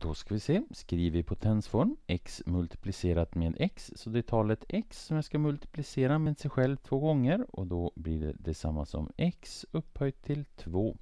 Då ska vi se, skriver i potensform x multiplicerat med x, så det är talet x som jag ska multiplicera med sig själv två gånger och då blir det detsamma som x upphöjt till 2.